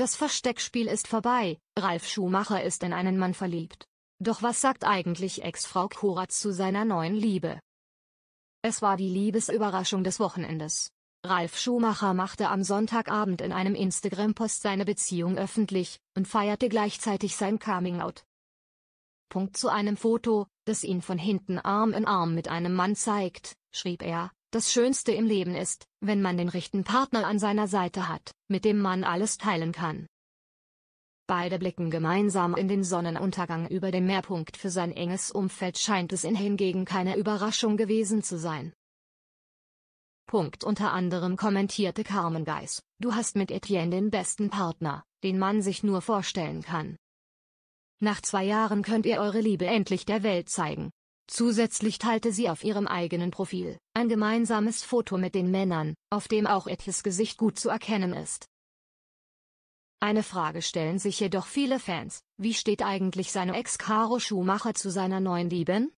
Das Versteckspiel ist vorbei, Ralf Schumacher ist in einen Mann verliebt. Doch was sagt eigentlich Ex-Frau Koratz zu seiner neuen Liebe? Es war die Liebesüberraschung des Wochenendes. Ralf Schumacher machte am Sonntagabend in einem Instagram-Post seine Beziehung öffentlich und feierte gleichzeitig sein Coming-out. Punkt zu einem Foto, das ihn von hinten Arm in Arm mit einem Mann zeigt, schrieb er, das Schönste im Leben ist, wenn man den richtigen Partner an seiner Seite hat, mit dem man alles teilen kann. Beide blicken gemeinsam in den Sonnenuntergang über dem Meerpunkt. Für sein enges Umfeld scheint es in hingegen keine Überraschung gewesen zu sein. Punkt. Unter anderem kommentierte Carmen Geis, du hast mit Etienne den besten Partner, den man sich nur vorstellen kann. Nach zwei Jahren könnt ihr eure Liebe endlich der Welt zeigen. Zusätzlich teilte sie auf ihrem eigenen Profil ein gemeinsames Foto mit den Männern, auf dem auch Edges Gesicht gut zu erkennen ist. Eine Frage stellen sich jedoch viele Fans, wie steht eigentlich seine Ex Caro Schumacher zu seiner neuen Lieben?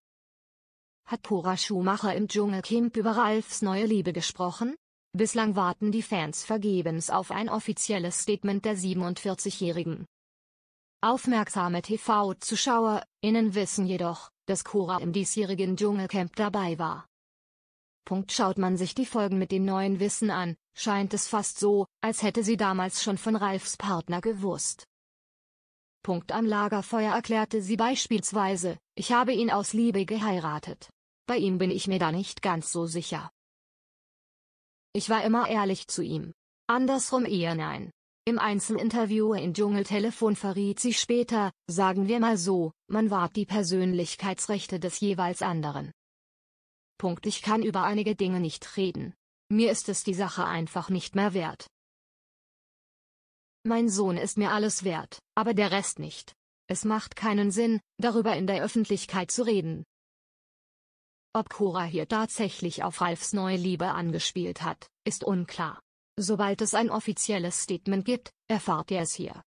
Hat Pura Schumacher im Dschungelcamp über Ralfs neue Liebe gesprochen? Bislang warten die Fans vergebens auf ein offizielles Statement der 47-Jährigen. Aufmerksame TV-ZuschauerInnen wissen jedoch, dass Cora im diesjährigen Dschungelcamp dabei war. Punkt schaut man sich die Folgen mit dem neuen Wissen an, scheint es fast so, als hätte sie damals schon von Ralfs Partner gewusst. Punkt am Lagerfeuer erklärte sie beispielsweise, ich habe ihn aus Liebe geheiratet. Bei ihm bin ich mir da nicht ganz so sicher. Ich war immer ehrlich zu ihm. Andersrum eher nein. Im Einzelinterview in Dschungeltelefon verriet sie später, sagen wir mal so, man wahrt die Persönlichkeitsrechte des jeweils anderen. Punkt ich kann über einige Dinge nicht reden. Mir ist es die Sache einfach nicht mehr wert. Mein Sohn ist mir alles wert, aber der Rest nicht. Es macht keinen Sinn, darüber in der Öffentlichkeit zu reden. Ob Cora hier tatsächlich auf Ralfs neue Liebe angespielt hat, ist unklar. Sobald es ein offizielles Statement gibt, erfahrt ihr es hier.